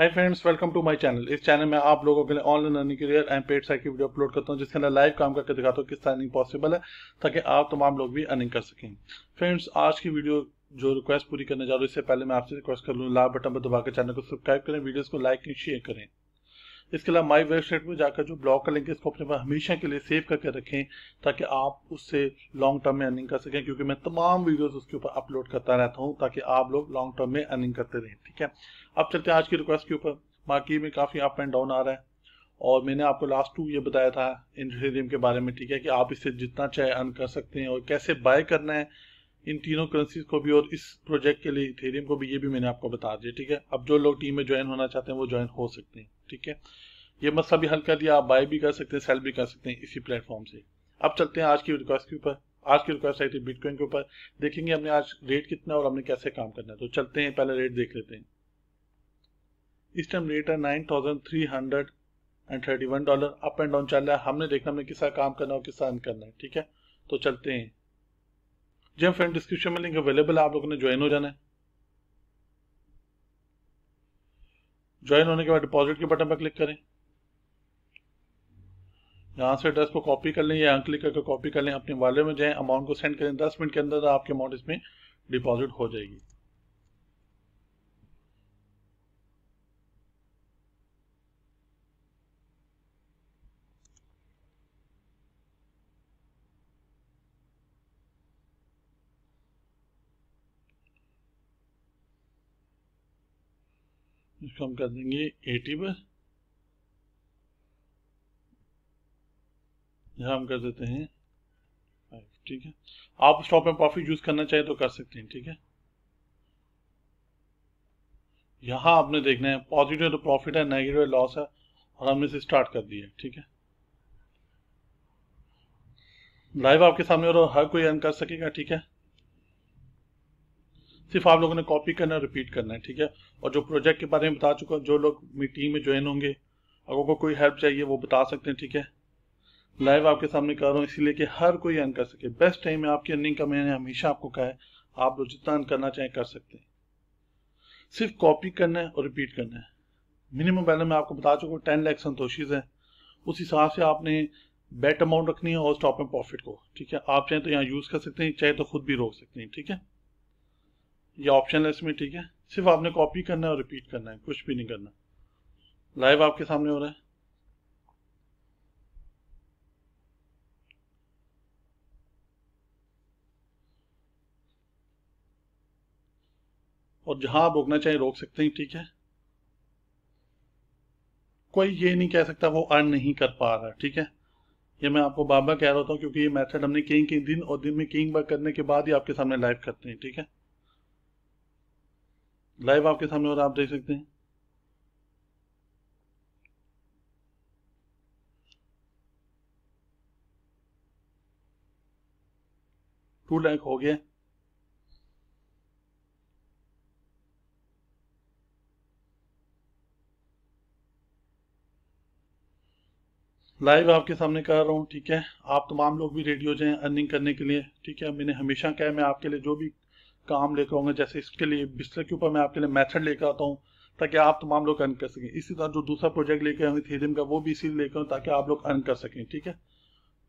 hi friends welcome to my channel इस channel में आप लोगों के लिए ऑनलाइन अर्निंग के रियल एंड पेड साइट की वीडियो अपलोड करता हूँ जिसके अंदर लाइव काम करके दिखाता हूँ किस तरह अर्निंग पॉसिबल है ताकि आप तमाम लोग भी अर्निंग कर सकें फ्रेंड्स आज की वीडियो जो रिक्वेस्ट पूरी करने जा रहा हूँ इससे पहले मैं आपसे रिक्वेस्ट कर लूँ लाल बटन पर दबाकर चैनल को सब्सक्राइब करें वीडियोज को लाइक एंड शेयर करें इसके अलावा माई वेबसाइट पर जाकर जो ब्लॉग का लिंक है इसको अपने पास हमेशा के लिए सेव करके रखें ताकि आप उससे लॉन्ग टर्म में अर्निंग कर सकें क्योंकि मैं तमाम वीडियोस उसके ऊपर अपलोड करता रहता हूं ताकि आप लोग लॉन्ग टर्म में अर्निंग करते रहें ठीक है अब चलते हैं आज की रिक्वेस्ट के ऊपर बाकी में काफ़ी अप एंड डाउन आ रहा है और मैंने आपको लास्ट टू ये बताया था इन के बारे में ठीक है कि आप इससे जितना चाहे अर्न कर सकते हैं और कैसे बाय करना है इन तीनों करेंसीज को भी और इस प्रोजेक्ट के लिए थेरियम को भी ये भी मैंने आपको बता दिया ठीक है अब जो लोग टीम में ज्वाइन होना चाहते हैं वो ज्वाइन हो सकते हैं ठीक है ये मसला भी हल कर दिया आप बाय भी कर सकते हैं सेल भी कर सकते हैं इसी प्लेटफॉर्म से अब चलते हैं आज की रिक्वेस्ट के ऊपर आज की रिक्वेस्ट आई थी बिटकॉइन के ऊपर देखेंगे हमने आज रेट कितना और हमने कैसे काम करना है तो चलते हैं पहले रेट देख लेते हैं इस टाइम रेट है nine thousand three hundred and thirty one dollar up and down चल रहा है हमने देखना हमने किसा काम करना और किसा अर्न करना है ठीक है तो चलते हैं जी फ्रेंड डिस्क्रिप्शन में लिंक अवेलेबल है आप लोगों ने ज्वाइन हो जाना है ज्वाइन होने के बाद डिपॉजिट के बटन पर क्लिक करें यहाँ से एड्रेस को कॉपी कर लें या यहाँ क्लिक करके कॉपी कर लें अपने वाले में जाएं अमाउंट को सेंड करें दस मिनट के अंदर आपके अमाउंट इसमें डिपॉजिट हो जाएगी इसको हम कर देंगे एटी पर यहाँ हम कर देते हैं ठीक है आप स्टॉप एंड प्रॉफिट यूज करना चाहिए तो कर सकते हैं ठीक है यहाँ आपने देखना है पॉजिटिव तो प्रॉफिट है नेगेटिव लॉस है और हमने इसे स्टार्ट कर दिया ठीक है लाइव आपके सामने और हर कोई अर्न कर सकेगा ठीक है सिर्फ आप लोगों ने कॉपी करना है रिपीट करना है ठीक है और जो प्रोजेक्ट के बारे में बता चुका जो लोग मेरी टीम में ज्वाइन होंगे अगर को कोई हेल्प चाहिए वो बता सकते हैं ठीक है लाइव आपके सामने कर रहा हूँ इसीलिए कि हर कोई अर्न कर सके बेस्ट टाइम है आपकी अर्निंग का मैंने हमेशा आपको कहा है आप लोग जितना अर्न करना चाहें कर सकते हैं सिर्फ कॉपी करना है और रिपीट करना है मिनिमम बैलेंस में आपको बता चुका हूँ टेन लैख संतोषीज है उस हिसाब से आपने बेट अमाउंट रखनी है और स्टॉप में प्रॉफिट को ठीक है आप चाहें तो यहाँ यूज़ कर सकते हैं चाहे तो खुद भी रोक सकते हैं ठीक है ये ऑप्शन है इसमें ठीक है सिर्फ आपने कॉपी करना है और रिपीट करना है कुछ भी नहीं करना लाइव आपके सामने हो रहा है और जहां आप रोकना चाहें रोक सकते हैं ठीक है कोई ये नहीं कह सकता वो अर्न नहीं कर पा रहा ठीक है ये मैं आपको बार बार कह रहा था क्योंकि ये मेथड हमने कई कई दिन और दिन में कई बार करने के बाद ही आपके सामने लाइव करते हैं ठीक है लाइव आपके सामने और आप देख सकते हैं टू लैक हो गया लाइव आपके सामने कर रहा हूँ ठीक है आप तमाम लोग भी रेडियो जाए अर्निंग करने के लिए ठीक है मैंने हमेशा कहा मैं आपके लिए जो भी काम लेकर होंगे जैसे इसके लिए बिस्तर के ऊपर मैं आपके लिए मेथड लेकर आता हूँ ताकि आप तमाम लोग अर्न कर सकें इसी तरह जो दूसरा प्रोजेक्ट लेकर आऊँ थीरियम का वो भी इसी लेकर आऊँ ताकि आप लोग अर्न कर सकें ठीक है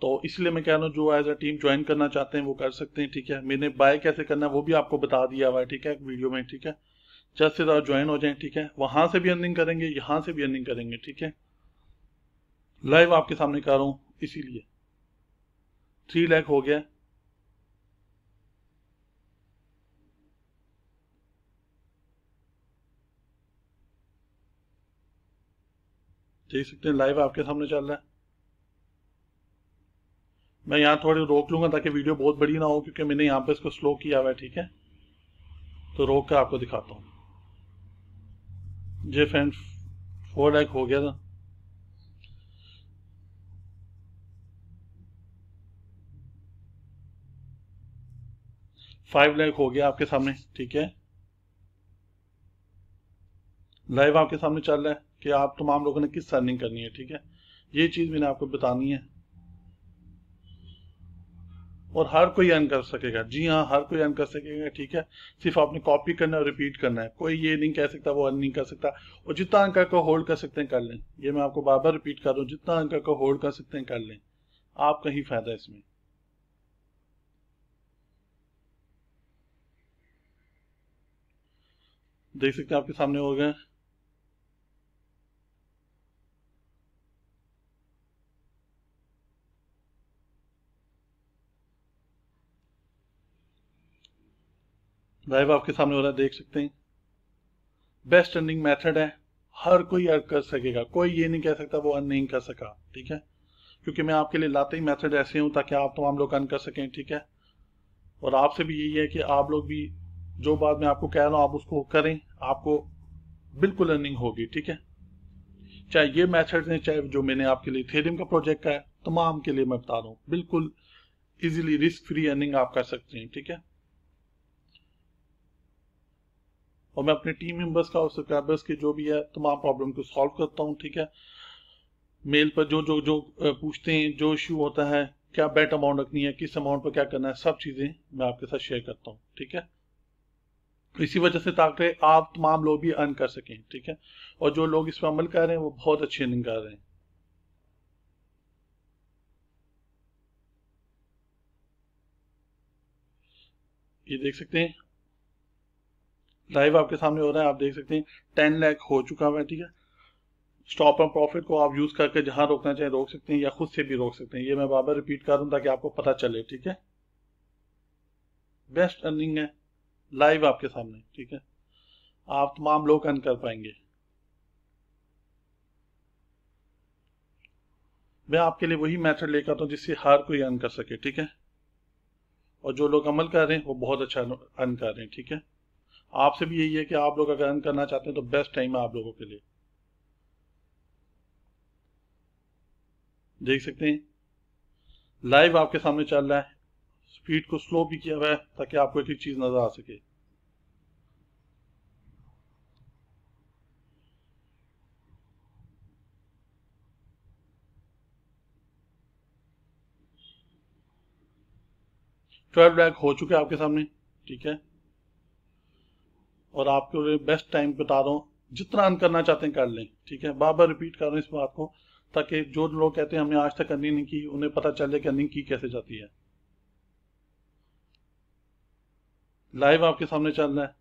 तो इसलिए मैं कह रहा हूँ जो एज अ टीम ज्वाइन करना चाहते हैं वो कर सकते हैं ठीक है मैंने बाय कैसे करना है वो भी आपको बता दिया हुआ है ठीक है वीडियो में ठीक है जल्द से ज्यादा ज्वाइन हो जाए ठीक है वहां से भी अर्निंग करेंगे यहां से भी अर्निंग करेंगे ठीक है लाइव आपके सामने कर रहा हूं इसीलिए थ्री लैख हो गया देख सकते हैं लाइव आपके सामने चल रहा है मैं यहाँ थोड़ी रोक लूंगा ताकि वीडियो बहुत बड़ी ना हो क्योंकि मैंने यहाँ पे इसको स्लो किया हुआ है ठीक है तो रोक कर आपको दिखाता हूँ जे फ्रेंड फोर लैक हो गया था फाइव लैक हो गया आपके सामने ठीक है लाइव आपके सामने चल रहा है कि आप तमाम लोगों ने किस अर्निंग करनी है ठीक है ये चीज़ मैंने आपको बतानी है और हर कोई अर्न कर सकेगा जी हाँ हर कोई अर्न कर सकेगा ठीक है सिर्फ आपने कॉपी करना और रिपीट करना है कोई ये नहीं कह सकता वो अर्न नहीं कर सकता और जितना अंक को होल्ड कर सकते हैं कर लें ये मैं आपको बार बार रिपीट कर रहा हूँ जितना अंक को होल्ड कर सकते हैं कर लें आपका ही फायदा है इसमें देख सकते हैं आपके सामने हो गए लाइव आपके सामने हो रहा है देख सकते हैं बेस्ट अर्निंग मेथड है हर कोई अर्न कर सकेगा कोई ये नहीं कह सकता वो अर्न नहीं कर सका ठीक है क्योंकि मैं आपके लिए लाते ही मेथड ऐसे हूं ताकि आप तमाम लोग अर्न कर सकें ठीक है और आपसे भी यही है कि आप लोग भी जो बात मैं आपको कह रहा हूँ आप उसको करें आपको बिल्कुल अर्निंग होगी ठीक है चाहे ये मैथड है चाहे जो मैंने आपके लिए थेरियम का प्रोजेक्ट का है तमाम के लिए मैं बता रहा हूँ बिल्कुल इजिली रिस्क फ्री अर्निंग आप कर सकते हैं ठीक है और मैं अपने टीम मेंबर्स का और सब्सक्राइबर्स के जो भी है तमाम प्रॉब्लम को सॉल्व करता हूँ ठीक है मेल पर जो जो जो पूछते हैं जो इशू होता है क्या बेट अमाउंट रखनी है किस अमाउंट पर क्या करना है सब चीज़ें मैं आपके साथ शेयर करता हूँ ठीक है इसी वजह से ताकि आप तमाम लोग भी अर्न कर सकें ठीक है और जो लोग इस पर अमल कर रहे हैं वो बहुत अच्छी अर्निंग कर रहे हैं ये देख सकते हैं लाइव आपके सामने हो रहा है आप देख सकते हैं टेन लैख हो चुका है ठीक है स्टॉप एंड प्रॉफिट को आप यूज करके जहां रोकना चाहे रोक सकते हैं या खुद से भी रोक सकते हैं ये मैं बाबा रिपीट कर रहा हूं ताकि आपको पता चले ठीक है बेस्ट अर्निंग है लाइव आपके सामने ठीक है आप तमाम लोग अर्न कर पाएंगे मैं आपके लिए वही मेथड लेकर आता हूँ जिससे हर कोई अर्न कर सके ठीक है और जो लोग अमल कर रहे हैं वो बहुत अच्छा अर्न कर रहे हैं ठीक है आपसे भी यही है कि आप लोग अगर अर्न करना चाहते हैं तो बेस्ट टाइम है आप लोगों के लिए देख सकते हैं लाइव आपके सामने चल रहा है स्पीड को स्लो भी किया हुआ है ताकि आपको एक एक चीज नजर आ सके ट्वेल्व लैक हो चुके आपके सामने ठीक है और आपको बेस्ट टाइम बता रहा हूँ जितना अन करना चाहते हैं कर लें ठीक है बार बार रिपीट कर रहा हूँ इस बात को ताकि जो लोग कहते हैं हमने आज तक अर्निंग नहीं की उन्हें पता चले कि अर्निंग की कैसे जाती है लाइव आपके सामने चल रहा है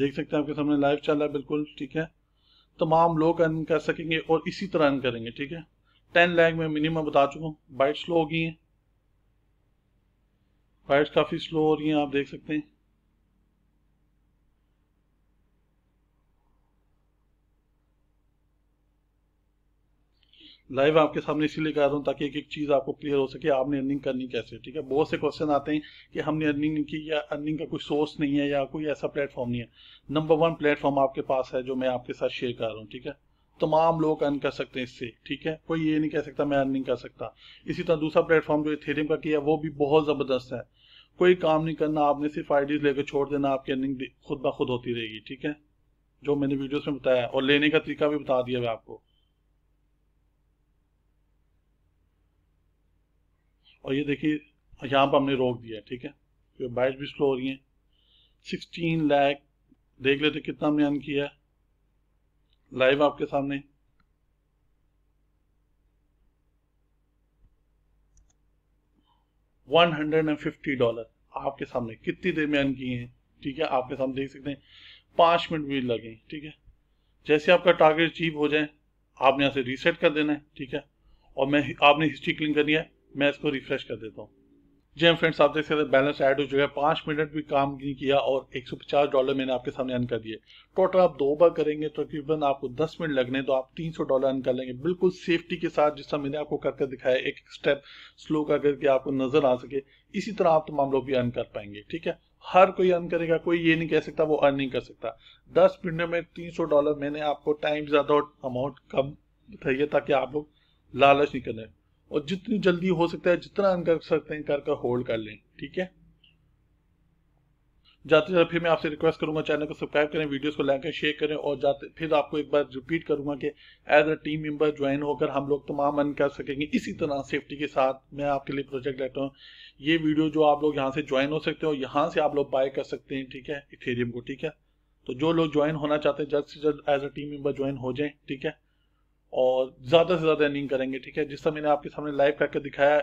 देख सकते हैं आपके सामने लाइव चल रहा है बिल्कुल ठीक है तमाम लोग अर्न कर सकेंगे और इसी तरह अर्न करेंगे ठीक है टेन लैग में मिनिमम बता चुका हूँ बाइट स्लो हो गई हैं बाइट्स काफ़ी स्लो हो रही हैं आप देख सकते हैं लाइव आपके सामने इसीलिए कर रहा हूँ ताकि एक एक चीज़ आपको क्लियर हो सके आपने अर्निंग करनी कैसे ठीक है बहुत से क्वेश्चन आते हैं कि हमने अर्निंग नहीं की या अर्निंग का कोई सोर्स नहीं है या कोई ऐसा प्लेटफॉर्म नहीं है नंबर वन प्लेटफॉर्म आपके पास है जो मैं आपके साथ शेयर कर रहा हूँ ठीक है तमाम लोग अर्न कर सकते हैं इससे ठीक है कोई ये नहीं कह सकता मैं अर्निंग कर सकता इसी तरह दूसरा प्लेटफॉर्म जो इथेरियम का किया वो भी बहुत ज़बरदस्त है कोई काम नहीं करना आपने सिर्फ आइडियाज लेकर छोड़ देना आपकी अर्निंग खुद ब खुद होती रहेगी ठीक है जो मैंने वीडियोस में बताया और लेने का तरीका भी बता दिया है आपको और ये देखिए यहाँ पर हमने रोक दिया ठीक है क्योंकि बाइट भी स्लो हो रही है सिक्सटीन लैख देख लेते कितना हमने अन किया लाइव आपके सामने one hundred and fifty dollar आपके सामने कितनी देर में अन किए हैं ठीक है आपके सामने देख सकते हैं पांच मिनट भी लगे ठीक है जैसे आपका टारगेट अचीव हो जाए आपने यहां से रीसेट कर देना है ठीक है और मैं आपने हिस्ट्री क्लिंग करनी है मैं इसको रिफ्रेश कर देता हूँ जी हम फ्रेंड्स आप देख सकते हैं बैलेंस ऐड हो चुका है पाँच मिनट भी काम नहीं किया और 150 डॉलर मैंने आपके सामने अर्न कर दिए टोटल आप दो बार करेंगे तकरीबन तो आपको 10 मिनट लगने तो आप 300 डॉलर अर्न कर लेंगे बिल्कुल सेफ्टी के साथ जिस तरह मैंने आपको करके दिखाया एक स्टेप स्लो कर करके आपको नजर आ सके इसी तरह आप तमाम तो लोग भी अर्न कर पाएंगे ठीक है हर कोई अर्न करेगा कोई ये नहीं कह सकता वो अर्न नहीं कर सकता दस मिनट में तीन डॉलर मैंने आपको टाइम ज़्यादा अमाउंट कम बताइए ताकि आप लोग लालच नहीं करें और जितनी जल्दी हो सकता है जितना अन कर सकते हैं कर कर होल्ड कर लें ठीक है जाते जाते फिर मैं आपसे रिक्वेस्ट करूंगा चैनल को सब्सक्राइब करें वीडियोस को लाइक करें शेयर करें और जाते फिर आपको एक बार रिपीट करूंगा कि as a team member join होकर हम लोग तमाम अन कर सकेंगे इसी तरह सेफ्टी के साथ मैं आपके लिए प्रोजेक्ट लेता हूँ ये वीडियो जो आप लोग यहाँ से ज्वाइन हो सकते हो यहाँ से आप लोग बाय कर सकते हैं ठीक है इथेरियम को ठीक है तो जो लोग ज्वाइन होना चाहते हैं जल्द से जल्द as a team member join हो जाए ठीक है और ज़्यादा से ज़्यादा अर्निंग करेंगे ठीक है जिस मैंने आपके सामने लाइव करके दिखाया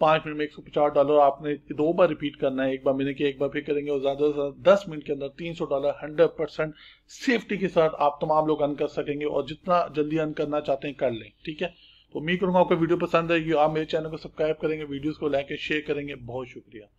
पांच मिनट में एक सौ पचास डॉलर आपने दो बार रिपीट करना है एक बार मैंने किया एक बार फिर करेंगे और ज़्यादा से ज़्यादा दस मिनट के अंदर तीन सौ डॉलर हंड्रेड परसेंट सेफ्टी के साथ आप तमाम लोग अन कर सकेंगे और जितना जल्दी अन करना चाहते हैं कर लें ठीक है तो उम्मीद करूंगा आपको वीडियो पसंद आएगी आप मेरे चैनल को सब्सक्राइब करेंगे वीडियोज़ को लाइक शेयर करेंगे बहुत शुक्रिया